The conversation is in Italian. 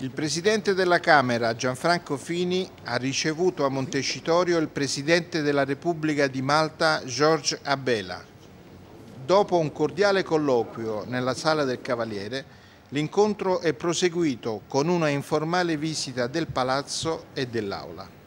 Il Presidente della Camera, Gianfranco Fini, ha ricevuto a Montecitorio il Presidente della Repubblica di Malta, George Abela. Dopo un cordiale colloquio nella Sala del Cavaliere, l'incontro è proseguito con una informale visita del palazzo e dell'aula.